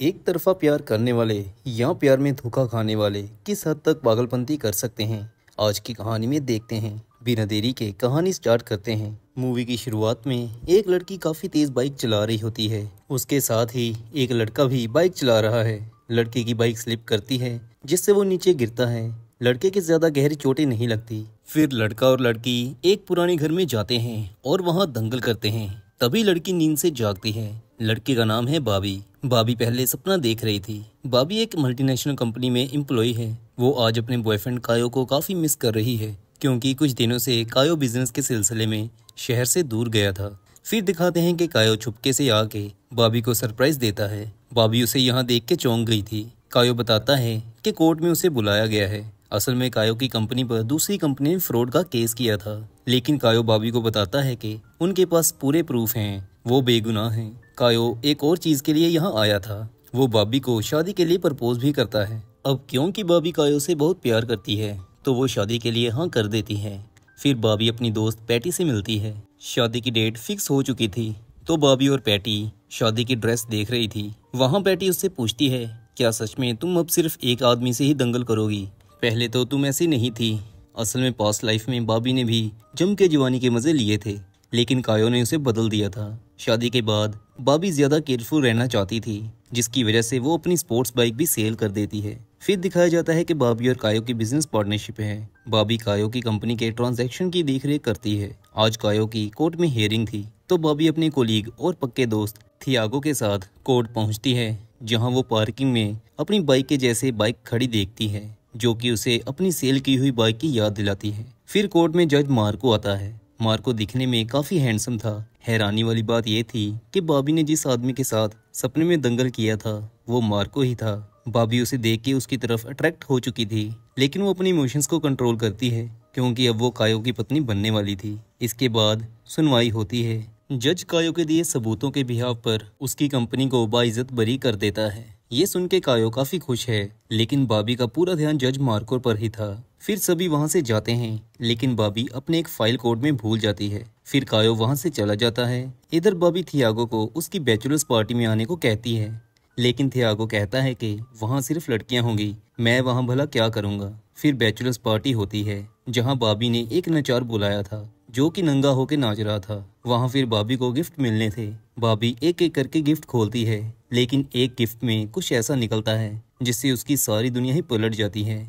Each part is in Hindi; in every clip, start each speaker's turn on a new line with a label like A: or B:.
A: एक तरफा प्यार करने वाले या प्यार में धोखा खाने वाले किस हद तक पागलपंती कर सकते हैं आज की कहानी में देखते हैं बिना देरी के कहानी स्टार्ट करते हैं मूवी की शुरुआत में एक लड़की काफी तेज बाइक चला रही होती है उसके साथ ही एक लड़का भी बाइक चला रहा है लड़के की बाइक स्लिप करती है जिससे वो नीचे गिरता है लड़के के ज्यादा गहरी चोटें नहीं लगती फिर लड़का और लड़की एक पुराने घर में जाते हैं और वहाँ दंगल करते हैं तभी लड़की नींद से जागती है लड़के का नाम है बाबी बाबी पहले सपना देख रही थी बाबी एक मल्टीनेशनल कंपनी में एम्प्लॉय है वो आज अपने बॉयफ्रेंड कायो को काफ़ी मिस कर रही है क्योंकि कुछ दिनों से कायो बिजनेस के सिलसिले में शहर से दूर गया था फिर दिखाते हैं कि कायो छुपके से आके बाबी को सरप्राइज देता है बाबी उसे यहाँ देख के चौंक गई थी कायो बताता है कि कोर्ट में उसे बुलाया गया है असल में कायो की कंपनी पर दूसरी कंपनी ने फ्रॉड का केस किया था लेकिन कायो बाबी को बताता है कि उनके पास पूरे प्रूफ हैं वो बेगुनाह हैं कायो एक और चीज़ के लिए यहाँ आया था वो बाबी को शादी के लिए प्रपोज भी करता है अब क्योंकि बाबी कायो से बहुत प्यार करती है तो वो शादी के लिए हाँ कर देती है फिर बाबी अपनी दोस्त पैटी से मिलती है शादी की डेट फिक्स हो चुकी थी तो बाबी और पैटी शादी की ड्रेस देख रही थी वहाँ पैटी उससे पूछती है क्या सच में तुम अब सिर्फ एक आदमी से ही दंगल करोगी पहले तो तुम ऐसी नहीं थी असल में पास्ट लाइफ में बाबी ने भी जम के जवानी के मज़े लिए थे लेकिन कायो ने उसे बदल दिया था शादी के बाद बाबी ज़्यादा केयरफुल रहना चाहती थी जिसकी वजह से वो अपनी स्पोर्ट्स बाइक भी सेल कर देती है फिर दिखाया जाता है कि बाबी और कायो की बिजनेस पार्टनरशिप है बाबी कायो की कंपनी के ट्रांजैक्शन की देखरेख करती है आज कायो की कोर्ट में हियरिंग थी तो बाबी अपने कोलीग और पक्के दोस्त थियागो के साथ कोर्ट पहुंचती है जहां वो पार्किंग में अपनी बाइक के जैसे बाइक खड़ी देखती है जो कि उसे अपनी सेल की हुई बाइक की याद दिलाती है फिर कोर्ट में जज मार्को आता है मार्को दिखने में काफी हैंडसम था हैरानी वाली बात यह थी कि बाबी ने जिस आदमी के साथ सपने में दंगल किया था वो मार्को ही था बाबी उसे देख के उसकी तरफ अट्रैक्ट हो चुकी थी लेकिन वो अपने इमोशंस को कंट्रोल करती है क्योंकि अब वो कायो की पत्नी बनने वाली थी इसके बाद सुनवाई होती है जज कायो के दिए सबूतों के बिहाव पर उसकी कंपनी को बाइज्जत बरी कर देता है ये सुन के कायो काफी खुश है लेकिन बाबी का पूरा ध्यान जज मार्कोर पर ही था फिर सभी वहाँ से जाते हैं लेकिन बाबी अपने एक फाइल कोड में भूल जाती है फिर कायो वहाँ से चला जाता है इधर बाबी थियागो को उसकी बैचलर्स पार्टी में आने को कहती है लेकिन थियागो कहता है कि वहाँ सिर्फ लड़कियाँ होंगी मैं वहाँ भला क्या करूँगा फिर बैचलर्स पार्टी होती है जहाँ बाबी ने एक नचार बुलाया था जो कि नंगा होके नाच रहा था वहाँ फिर बाबी को गिफ्ट मिलने थे बाबी एक एक करके गिफ्ट खोलती है लेकिन एक गिफ्ट में कुछ ऐसा निकलता है जिससे उसकी सारी दुनिया ही पलट जाती है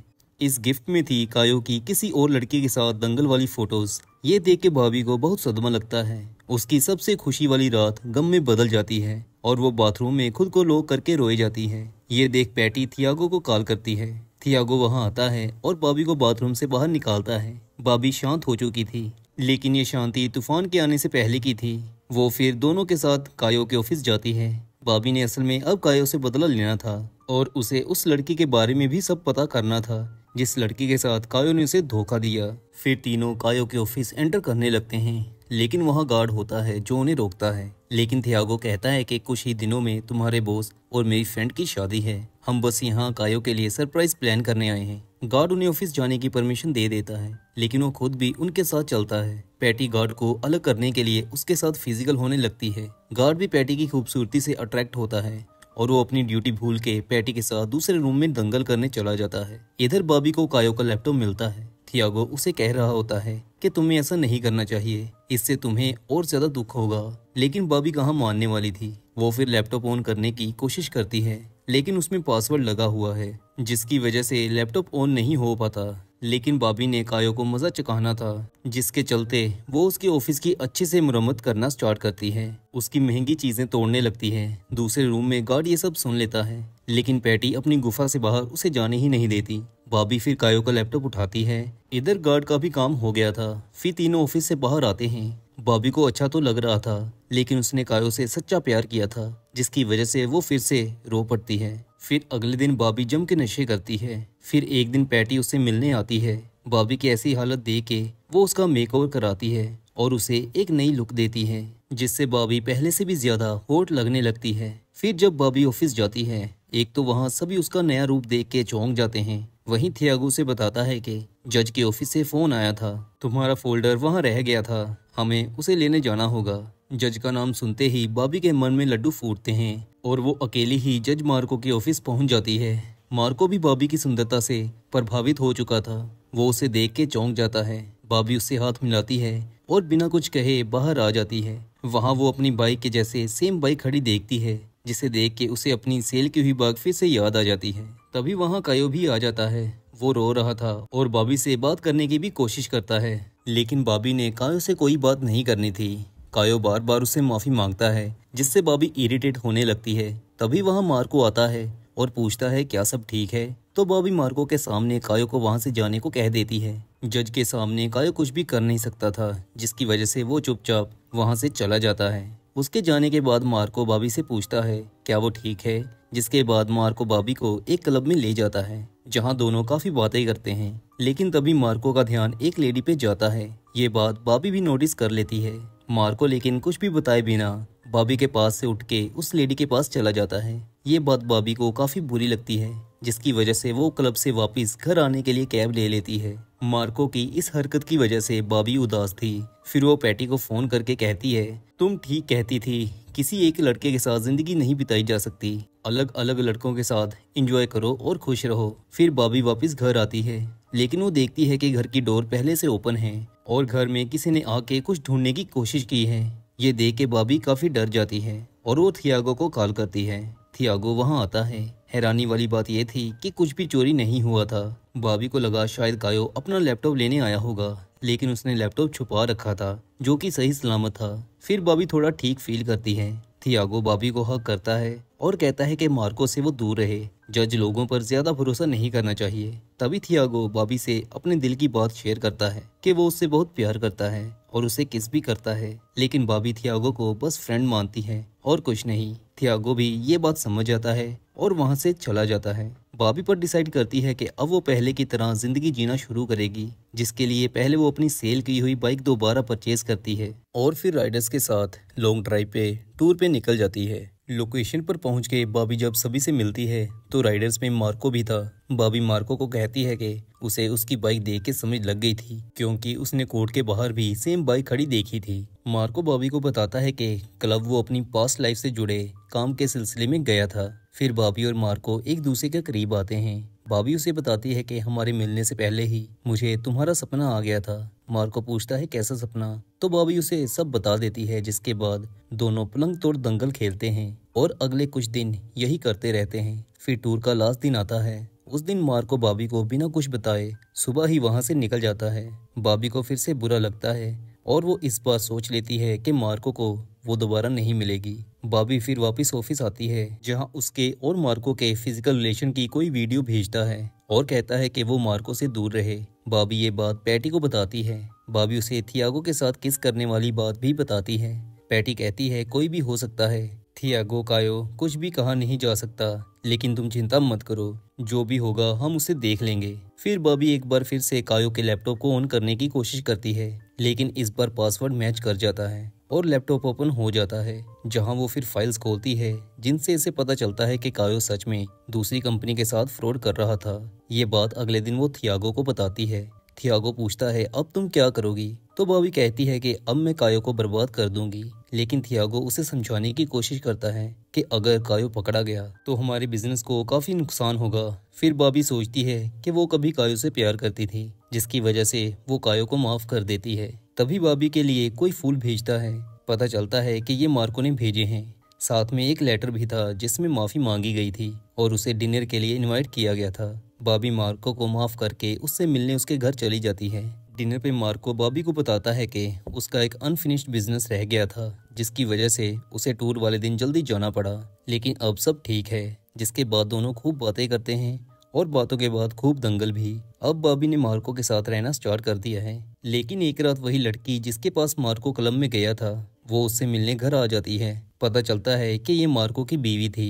A: इस गिफ्ट में थी कायो की किसी और लड़के के साथ दंगल वाली फोटोज ये देख के भाभी को बहुत सदमा लगता है उसकी सबसे खुशी वाली रात गम में बदल जाती है और वो बाथरूम में खुद को लो करके रोए जाती है ये देख पैटी थियागो को कॉल करती है थियागो वहाँ आता है और बाबी को बाथरूम से बाहर निकालता है बाबी शांत हो चुकी थी लेकिन ये शांति तूफान के आने से पहले की थी वो फिर दोनों के साथ कायो के ऑफिस जाती है बाबी ने असल में अब कायो से बदला लेना था और उसे उस लड़की के बारे में भी सब पता करना था जिस लड़की के साथ कायो ने उसे धोखा दिया फिर तीनों कायो के ऑफिस एंटर करने लगते हैं लेकिन वहाँ गार्ड होता है जो उन्हें रोकता है लेकिन थियागो कहता है कि कुछ ही दिनों में तुम्हारे बॉस और मेरी फ्रेंड की शादी है हम बस यहाँ कायो के लिए सरप्राइज प्लान करने आए हैं गार्ड उन्हें ऑफिस जाने की परमिशन दे देता है लेकिन वो खुद भी उनके साथ चलता है पैटी गार्ड को अलग करने के लिए उसके साथ फिजिकल होने लगती है गार्ड भी पैटी की खूबसूरती से अट्रैक्ट होता है और वो अपनी ड्यूटी भूल के पैटी के साथ दूसरे रूम में दंगल करने चला जाता है इधर बॉबी को कायो का लैपटॉप मिलता है थियागो उसे कह रहा होता है कि तुम्हें ऐसा नहीं करना चाहिए इससे तुम्हें और ज्यादा दुख होगा लेकिन बॉबी कहाँ मानने वाली थी वो फिर लैपटॉप ऑन करने की कोशिश करती है लेकिन उसमें पासवर्ड लगा हुआ है जिसकी वजह से लैपटॉप ऑन नहीं हो पाता लेकिन बाबी ने कायो को मज़ा चकाना था जिसके चलते वो उसके ऑफिस की अच्छे से मरम्मत करना स्टार्ट करती है उसकी महंगी चीज़ें तोड़ने लगती है दूसरे रूम में गार्ड ये सब सुन लेता है लेकिन पैटी अपनी गुफा से बाहर उसे जाने ही नहीं देती बाबी फिर कायो का लैपटॉप उठाती है इधर गार्ड का भी काम हो गया था फिर तीनों ऑफिस से बाहर आते हैं बॉबी को अच्छा तो लग रहा था लेकिन उसने कायो से सच्चा प्यार किया था जिसकी वजह से वो फिर से रो पड़ती है फिर अगले दिन बॉबी जम के नशे करती है फिर एक दिन पैटी उससे मिलने आती है बॉबी की ऐसी हालत देख के वो उसका मेकओवर कराती है और उसे एक नई लुक देती है जिससे बॉबी पहले से भी ज्यादा होट लगने लगती है फिर जब बॉबी ऑफिस जाती है एक तो वहाँ सभी उसका नया रूप देख के चौंक जाते हैं वहीं थियागो से बताता है कि जज के ऑफिस से फोन आया था तुम्हारा फोल्डर वहाँ रह गया था हमें उसे लेने जाना होगा जज का नाम सुनते ही बाबी के मन में लड्डू फूटते हैं और वो अकेली ही जज मार्को के ऑफिस पहुंच जाती है मार्को भी बाबी की सुंदरता से प्रभावित हो चुका था वो उसे देख के चौंक जाता है बाबी उससे हाथ मिलाती है और बिना कुछ कहे बाहर आ जाती है वहाँ वो अपनी बाइक के जैसे सेम बाइक खड़ी देखती है जिसे देख के उसे अपनी सेल की हुई बाग फिर से याद आ जाती है तभी वहाँ कायो भी आ जाता है वो रो रहा था और बॉबी से बात करने की भी कोशिश करता है लेकिन बॉबी ने कायो से कोई बात नहीं करनी थी कायो बार बार उससे माफ़ी मांगता है जिससे बॉबी इरिटेट होने लगती है तभी वहाँ मार्को आता है और पूछता है क्या सब ठीक है तो बॉबी मार्को के सामने कायो को वहाँ से जाने को कह देती है जज के सामने कायो कुछ भी कर नहीं सकता था जिसकी वजह से वो चुपचाप वहाँ से चला जाता है उसके जाने के बाद मार्को बाबी से पूछता है क्या वो ठीक है जिसके बाद मार्को बाबी को एक क्लब में ले जाता है जहां दोनों काफी बातें करते हैं लेकिन तभी मार्को का ध्यान एक लेडी पे जाता है ये बात बाबी भी नोटिस कर लेती है मार्को लेकिन कुछ भी बताए बिना बाबी के पास से उठ के उस लेडी के पास चला जाता है ये बात बाबी को काफी बुरी लगती है जिसकी वजह से वो क्लब से वापस घर आने के लिए कैब ले लेती है मार्को की इस हरकत की वजह से बाबी उदास थी फिर वो पैटी को फोन करके कहती है तुम ठीक कहती थी किसी एक लड़के के साथ जिंदगी नहीं बिताई जा सकती अलग अलग लड़कों के साथ एंजॉय करो और खुश रहो फिर बाबी वापस घर आती है लेकिन वो देखती है कि घर की डोर पहले से ओपन है और घर में किसी ने आके कुछ ढूंढने की कोशिश की है ये देख के बाबी काफी डर जाती है और वो थियागो को कॉल करती है थियागो वहाँ आता है हैरानी वाली बात यह थी कि कुछ भी चोरी नहीं हुआ था बाबी को लगा शायद कायो अपना लैपटॉप लेने आया होगा लेकिन उसने लैपटॉप छुपा रखा था जो कि सही सलामत था फिर भाभी थोड़ा ठीक फील करती है थियागो भाभी को हक करता है और कहता है कि मार्को से वो दूर रहे जज लोगों पर ज्यादा भरोसा नहीं करना चाहिए तभी थियागो भाभी से अपने दिल की बात शेयर करता है कि वो उससे बहुत प्यार करता है और उसे किस भी करता है लेकिन बाबी थियागो को बस फ्रेंड मानती है और कुछ नहीं थियागो भी ये बात समझ जाता है और वहाँ से चला जाता है बाबी पर डिसाइड करती है कि अब वो पहले की तरह जिंदगी जीना शुरू करेगी जिसके लिए पहले वो अपनी सेल की हुई बाइक दोबारा परचेज करती है और फिर राइडर्स के साथ लॉन्ग ड्राइव पे टूर पे निकल जाती है लोकेशन पर पहुंच के बाबी जब सभी से मिलती है तो राइडर्स में मार्को भी था बाबी मार्को को कहती है कि उसे उसकी बाइक देख के समझ लग गई थी क्योंकि उसने कोर्ट के बाहर भी सेम बाइक खड़ी देखी थी मार्को बाबी को बताता है कि क्लब वो अपनी पास्ट लाइफ से जुड़े काम के सिलसिले में गया था फिर बॉबी और मार्को एक दूसरे के करीब आते हैं बाबी उसे बताती है कि हमारे मिलने से पहले ही मुझे तुम्हारा सपना आ गया था मार्को पूछता है कैसा सपना तो भाभी उसे सब बता देती है जिसके बाद दोनों पलंग तोड़ दंगल खेलते हैं और अगले कुछ दिन यही करते रहते हैं फिर टूर का लास्ट दिन आता है उस दिन मार्को बाबी को बिना कुछ बताए सुबह ही वहां से निकल जाता है बाबी को फिर से बुरा लगता है और वो इस बार सोच लेती है कि मार्को को वो दोबारा नहीं मिलेगी बाबी फिर वापस ऑफिस आती है जहां उसके और मार्को के फिजिकल रिलेशन की कोई वीडियो भेजता है और कहता है कि वो मार्को से दूर रहे बाबी ये बात पैटी को बताती है बाबी उसे थियागो के साथ किस करने वाली बात भी बताती है पैटी कहती है कोई भी हो सकता है थियागो कायो कुछ भी कहा नहीं जा सकता लेकिन तुम चिंता मत करो जो भी होगा हम उसे देख लेंगे फिर बॉबी एक बार फिर से कायो के लैपटॉप को ऑन करने की कोशिश करती है लेकिन इस बार पासवर्ड मैच कर जाता है और लैपटॉप ओपन हो जाता है जहां वो फिर फाइल्स खोलती है जिनसे इसे पता चलता है कि कायो सच में दूसरी कंपनी के साथ फ्रॉड कर रहा था ये बात अगले दिन वो थियागो को बताती है थियागो पूछता है अब तुम क्या करोगी तो बॉबी कहती है कि अब मैं कायो को बर्बाद कर दूंगी लेकिन थियागो उसे समझाने की कोशिश करता है कि अगर कायो पकड़ा गया तो हमारे बिजनेस को काफी नुकसान होगा फिर बॉबी सोचती है कि वो कभी कायो से प्यार करती थी जिसकी वजह से वो कायो को माफ कर देती है तभी बॉबी के लिए कोई फूल भेजता है पता चलता है कि ये मार्को ने भेजे हैं साथ में एक लेटर भी था जिसमें माफ़ी मांगी गई थी और उसे डिनर के लिए इनवाइट किया गया था बाबी मार्को को माफ़ करके उससे मिलने उसके घर चली जाती है डिनर पे मार्को बॉबी को बताता है कि उसका एक अनफिनिश्ड बिजनेस रह गया था जिसकी वजह से उसे टूर वाले दिन जल्दी जाना पड़ा लेकिन अब सब ठीक है जिसके बाद दोनों खूब बातें करते हैं और बातों के बाद खूब दंगल भी अब बॉबी ने मार्को के साथ रहना स्टार्ट कर दिया है लेकिन एक रात वही लड़की जिसके पास मार्को क्लब में गया था वो उससे मिलने घर आ जाती है पता चलता है कि ये मार्को की बीवी थी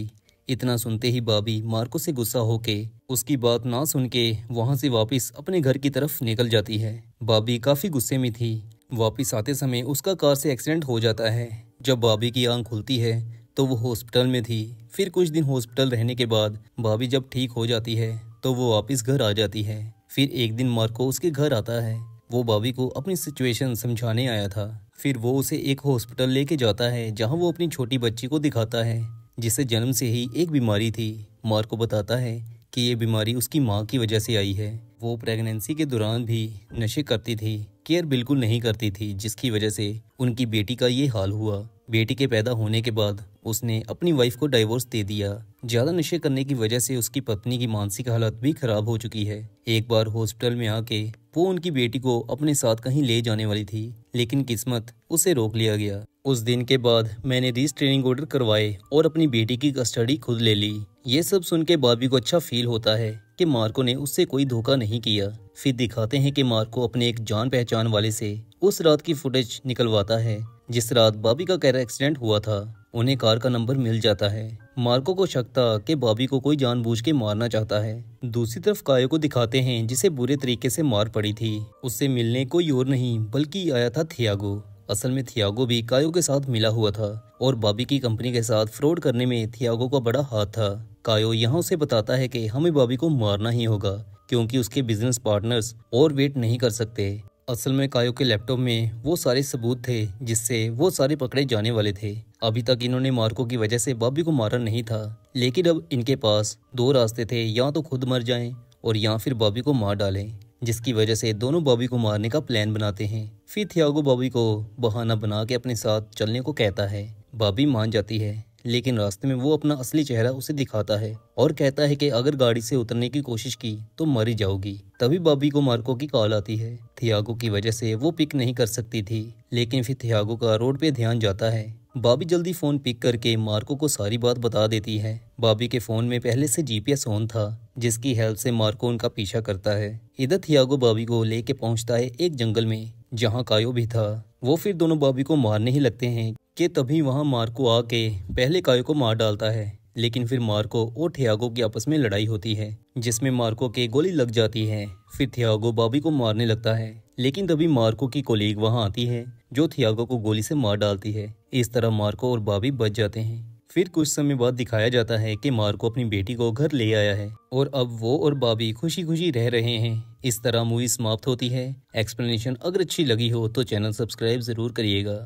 A: इतना सुनते ही बाबी मार्को से गुस्सा होके उसकी बात ना सुन के वहाँ से वापस अपने घर की तरफ निकल जाती है बाबी काफ़ी गुस्से में थी वापस आते समय उसका कार से एक्सीडेंट हो जाता है जब बाबी की आंख खुलती है तो वो हॉस्पिटल में थी फिर कुछ दिन हॉस्पिटल रहने के बाद भाभी जब ठीक हो जाती है तो वो वापस घर आ जाती है फिर एक दिन मार्को उसके घर आता है वो बाबी को अपनी सिचुएशन समझाने आया था फिर वो उसे एक हॉस्पिटल लेके जाता है जहाँ वो अपनी छोटी बच्ची को दिखाता है जिसे जन्म से ही एक बीमारी थी मार को बताता है कि ये बीमारी उसकी माँ की वजह से आई है वो प्रेगनेंसी के दौरान भी नशे करती थी केयर बिल्कुल नहीं करती थी जिसकी वजह से उनकी बेटी का ये हाल हुआ बेटी के पैदा होने के बाद उसने अपनी वाइफ को डाइवोर्स दे दिया ज्यादा नशे करने की वजह से उसकी पत्नी की मानसिक हालत भी खराब हो चुकी है एक बार हॉस्पिटल में आके वो उनकी बेटी को अपने साथ कहीं ले जाने वाली थी लेकिन किस्मत उसे रोक लिया गया उस दिन के बाद मैंने रीस्ट्रेनिंग ऑर्डर करवाए और अपनी बेटी की कस्टडी खुद ले ली ये सब सुन के बाबी को अच्छा फील होता है कि मार्को ने उससे कोई धोखा नहीं किया फिर दिखाते हैं कि मार्को अपने एक जान पहचान वाले से उस रात की फुटेज निकलवाता है जिस रात बाबी का कैर एक्सीडेंट हुआ था उन्हें कार का नंबर मिल जाता है मार्को को शक था कि बॉबी को कोई जानबूझ के मारना चाहता है दूसरी तरफ कायो को दिखाते हैं जिसे बुरे तरीके से मार पड़ी थी उससे मिलने कोई और नहीं बल्कि आया था थियागो असल में थियागो भी कायो के साथ मिला हुआ था और बॉबी की कंपनी के साथ फ्रॉड करने में थियागो का बड़ा हाथ था कायो यहाँ उसे बताता है की हमें बॉबी को मारना ही होगा क्योंकि उसके बिजनेस पार्टनर्स और वेट नहीं कर सकते असल में कायो के लैपटॉप में वो सारे सबूत थे जिससे वो सारे पकड़े जाने वाले थे अभी तक इन्होंने मार्को की वजह से बॉबी को मारा नहीं था लेकिन अब इनके पास दो रास्ते थे या तो खुद मर जाएं और या फिर बॉबी को मार डालें जिसकी वजह से दोनों बॉबी को मारने का प्लान बनाते हैं फिर थियागो बॉबी को बहाना बना के अपने साथ चलने को कहता है बॉबी मान जाती है लेकिन रास्ते में वो अपना असली चेहरा उसे दिखाता है और कहता है कि अगर गाड़ी से उतरने की कोशिश की तो मरी जाओगी तभी बॉबी को मार्को की कॉल आती है थियागो की वजह से वो पिक नहीं कर सकती थी लेकिन फिर थियागो का रोड पे ध्यान जाता है बाबी जल्दी फ़ोन पिक करके मार्को को सारी बात बता देती है बाबी के फ़ोन में पहले से जीपीएस ऑन था जिसकी हेल्प से मार्को उनका पीछा करता है इधर थियागो बॉबी को लेके पहुंचता है एक जंगल में जहां कायो भी था वो फिर दोनों बॉबी को मारने ही लगते हैं कि तभी वहाँ मार्को आके पहले कायो को मार डालता है लेकिन फिर मार्को और थियागो की आपस में लड़ाई होती है जिसमें मार्को के गोली लग जाती है फिर थियागो बाबी को मारने लगता है लेकिन तभी मार्को की कोलीग वहाँ आती है जो थियागो को गोली से मार डालती है इस तरह मार्को और बाबी बच जाते हैं फिर कुछ समय बाद दिखाया जाता है कि मार्को अपनी बेटी को घर ले आया है और अब वो और बाबी खुशी खुशी रह रहे हैं इस तरह मूवी समाप्त होती है एक्सप्लेनेशन अगर अच्छी लगी हो तो चैनल सब्सक्राइब जरूर करिएगा